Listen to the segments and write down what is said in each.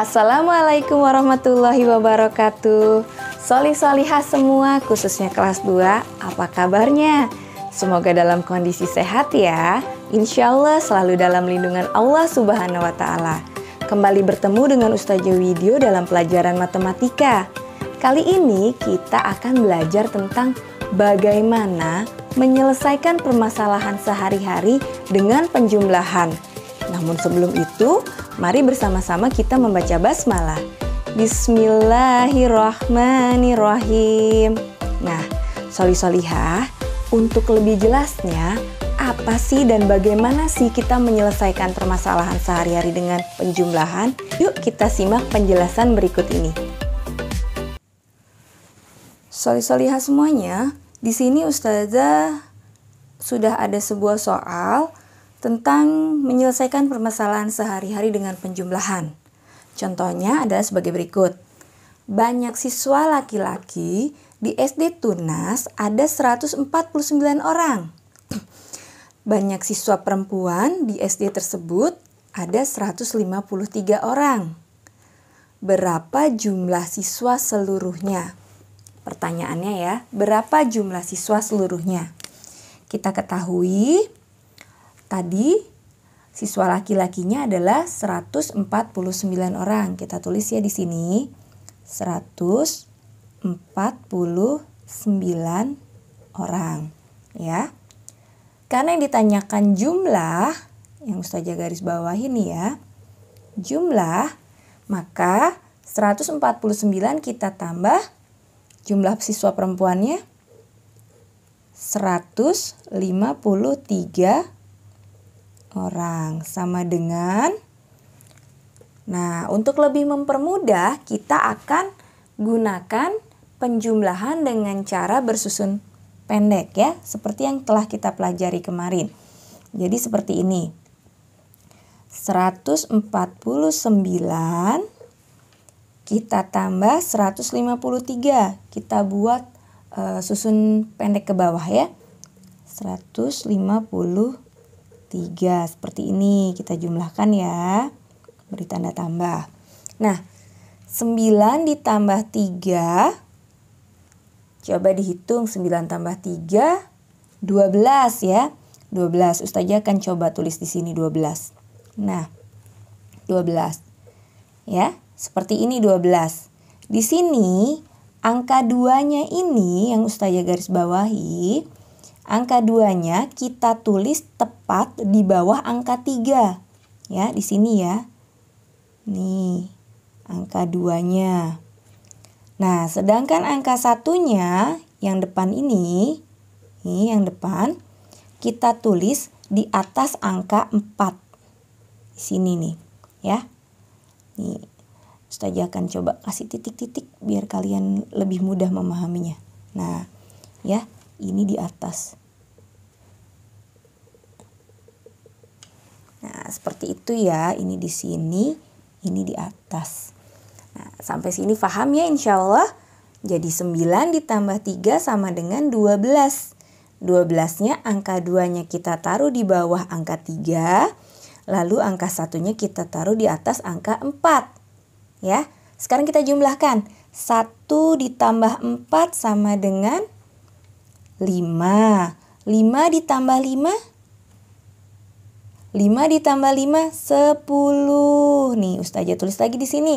Assalamualaikum warahmatullahi wabarakatuh Soli solihah semua khususnya kelas 2 Apa kabarnya? Semoga dalam kondisi sehat ya Insya Allah selalu dalam lindungan Allah subhanahu wa ta'ala Kembali bertemu dengan Ustazah Widyo dalam pelajaran matematika Kali ini kita akan belajar tentang bagaimana menyelesaikan permasalahan sehari-hari dengan penjumlahan namun sebelum itu, mari bersama-sama kita membaca basmalah. Bismillahirrohmanirrohim. Nah, soli solihah, untuk lebih jelasnya, apa sih dan bagaimana sih kita menyelesaikan permasalahan sehari-hari dengan penjumlahan? Yuk kita simak penjelasan berikut ini. Soli solihah semuanya, di sini Ustazah sudah ada sebuah soal tentang menyelesaikan permasalahan sehari-hari dengan penjumlahan. Contohnya adalah sebagai berikut. Banyak siswa laki-laki di SD Tunas ada 149 orang. Banyak siswa perempuan di SD tersebut ada 153 orang. Berapa jumlah siswa seluruhnya? Pertanyaannya ya, berapa jumlah siswa seluruhnya? Kita ketahui Tadi siswa laki-lakinya adalah 149 orang. Kita tulis ya di sini 149 orang ya. Karena yang ditanyakan jumlah yang Ustazah garis bawah ini ya. Jumlah maka 149 kita tambah jumlah siswa perempuannya 153 orang sama dengan Nah, untuk lebih mempermudah kita akan gunakan penjumlahan dengan cara bersusun pendek ya, seperti yang telah kita pelajari kemarin. Jadi seperti ini. 149 kita tambah 153. Kita buat uh, susun pendek ke bawah ya. 153 3 seperti ini kita jumlahkan ya beri tanda tambah nah 9 ditambah 3 coba dihitung 9 tambah 3 12 ya 12 Ustazah akan coba tulis di sini 12 nah 12 ya seperti ini 12 di sini angka duanya ini yang Ustazah garis bawahi Angka 2-nya kita tulis tepat di bawah angka 3. Ya, di sini ya. Nih, angka 2-nya. Nah, sedangkan angka satunya yang depan ini, ini yang depan, kita tulis di atas angka 4. Di sini nih, ya. Nih, Ustazah akan coba kasih titik-titik biar kalian lebih mudah memahaminya. Nah, ya, ini di atas. seperti itu ya. Ini di sini, ini di atas. Nah, sampai sini paham ya insya Allah. Jadi 9 ditambah 3 sama dengan 12. 12-nya angka 2-nya kita taruh di bawah angka 3. Lalu angka satunya kita taruh di atas angka 4. Ya, sekarang kita jumlahkan. 1 ditambah 4 sama dengan 5. 5 ditambah 5 5 ditambah 5, 10. Nih, Ustazah tulis lagi di sini.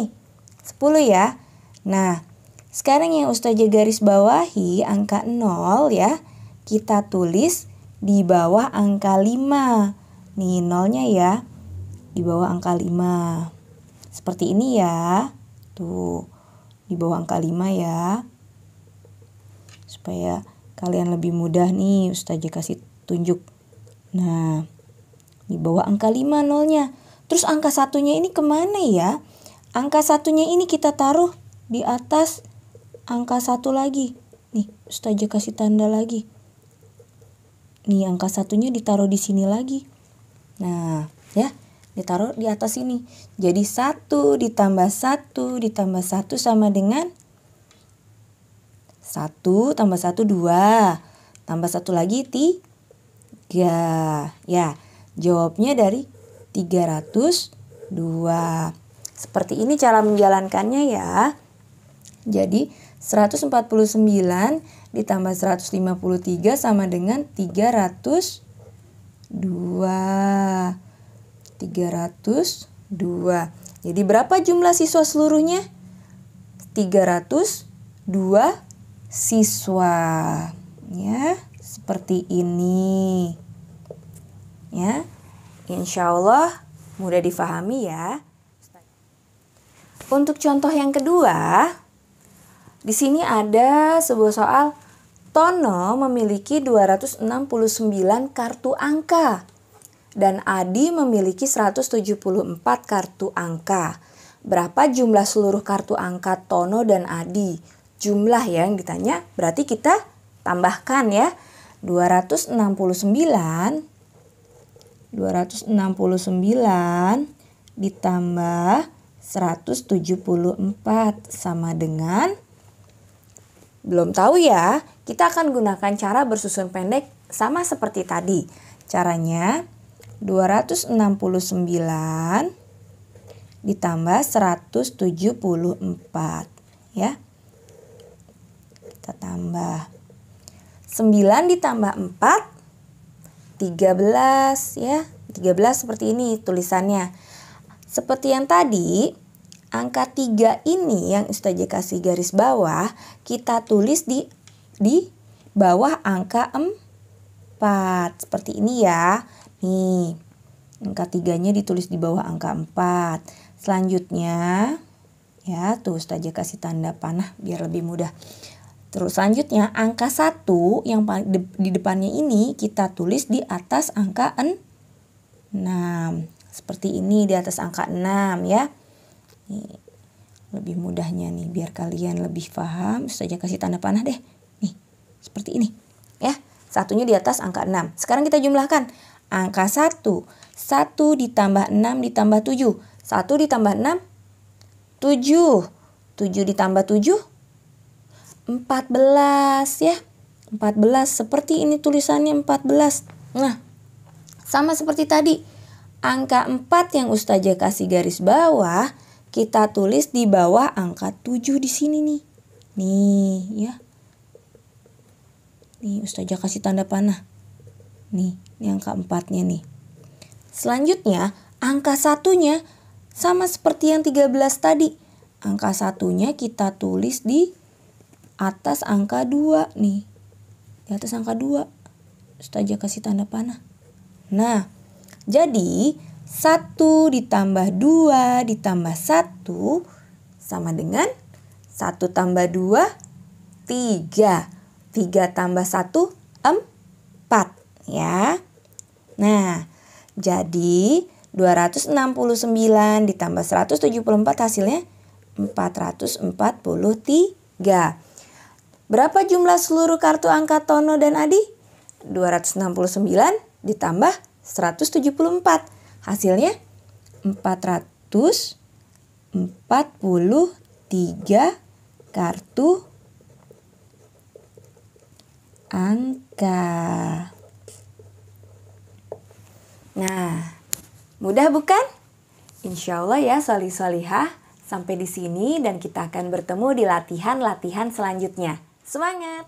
10 ya. Nah, sekarang yang Ustazah garis bawahi angka 0 ya. Kita tulis di bawah angka 5. Nih, nolnya ya. Di bawah angka 5. Seperti ini ya. Tuh, di bawah angka 5 ya. Supaya kalian lebih mudah nih Ustazah kasih tunjuk. Nah, di bawah angka 5 nolnya. Terus angka satunya ini kemana ya? Angka satunya ini kita taruh di atas angka satu lagi. Nih, Ustazah kasih tanda lagi. Nih, angka satunya ditaruh di sini lagi. Nah, ya ditaruh di atas ini. Jadi satu ditambah satu ditambah satu sama dengan satu tambah satu dua tambah satu lagi tiga ya Jawabnya dari 302. Seperti ini cara menjalankannya ya. Jadi 149 ditambah 153 sama dengan 302. 302. Jadi berapa jumlah siswa seluruhnya? 302 siswa. Ya, seperti ini. Ya. Insya Allah mudah difahami ya. Untuk contoh yang kedua, di sini ada sebuah soal Tono memiliki 269 kartu angka dan Adi memiliki 174 kartu angka. Berapa jumlah seluruh kartu angka Tono dan Adi? Jumlah ya yang ditanya berarti kita tambahkan ya. 269 269 ditambah 174 sama dengan belum tahu ya, kita akan gunakan cara bersusun pendek sama seperti tadi. Caranya 269 ditambah 174 ya. Kita tambah 9 ditambah 4 13 ya, 13 seperti ini tulisannya. Seperti yang tadi, angka 3 ini yang Ustazah kasih garis bawah, kita tulis di di bawah angka 4. Seperti ini ya. Nih. Angka 3-nya ditulis di bawah angka 4. Selanjutnya ya, tuh Ustazah kasih tanda panah biar lebih mudah. Terus selanjutnya angka 1 yang di depannya ini kita tulis di atas angka 6. Seperti ini di atas angka 6 ya. Nih, lebih mudahnya nih biar kalian lebih paham. Saja kasih tanda panah deh. Nih, seperti ini ya. Satunya di atas angka 6. Sekarang kita jumlahkan. Angka 1. 1 ditambah 6 ditambah 7. 1 ditambah 6 7. 7 ditambah 7 14 ya. 14 seperti ini tulisannya 14. Nah, sama seperti tadi. Angka 4 yang Ustazah kasih garis bawah, kita tulis di bawah angka 7 di sini nih. Nih, ya. Nih, Ustazah kasih tanda panah. Nih, ini angka 4-nya nih. Selanjutnya, angka satunya sama seperti yang 13 tadi. Angka satunya kita tulis di atas angka 2 nih. Di atas angka 2. Ustazah kasih tanda panah. Nah, jadi 1 ditambah 2 ditambah 1 sama dengan 1 tambah 2, 3. 3 tambah 1, 4 ya. Nah, jadi 269 ditambah 174 hasilnya 443. Berapa jumlah seluruh kartu angka Tono dan Adi? 269 ditambah 174. Hasilnya 443 kartu angka. Nah, mudah bukan? Insya Allah ya soli solihah. Sampai di sini dan kita akan bertemu di latihan-latihan selanjutnya. Semangat!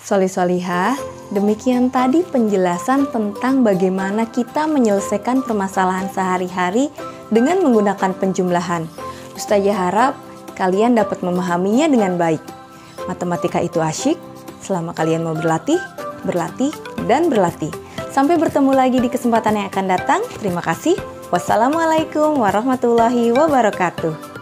Solih-solihah, demikian tadi penjelasan tentang bagaimana kita menyelesaikan permasalahan sehari-hari dengan menggunakan penjumlahan. Ustazah harap kalian dapat memahaminya dengan baik. Matematika itu asyik, selama kalian mau berlatih, berlatih, dan berlatih. Sampai bertemu lagi di kesempatan yang akan datang. Terima kasih. Wassalamualaikum warahmatullahi wabarakatuh.